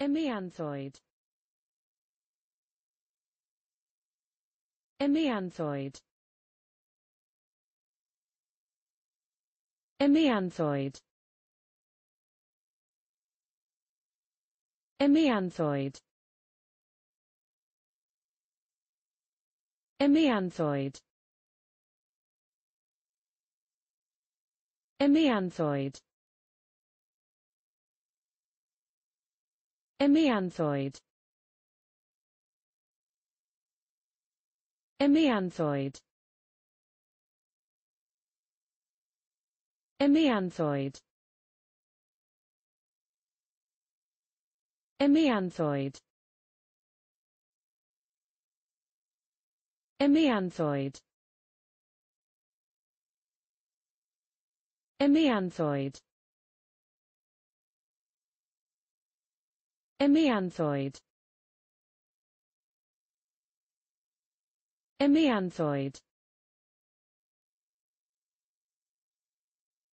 Emianthoid. Emianthoid. Emianthoid. Emianthoid. Emianthoid. Emianthoid. Amianthoid. Amianthoid. Amianthoid. Amianthoid. Amianthoid. Amianthoid. Amianthoid. Amianthoid.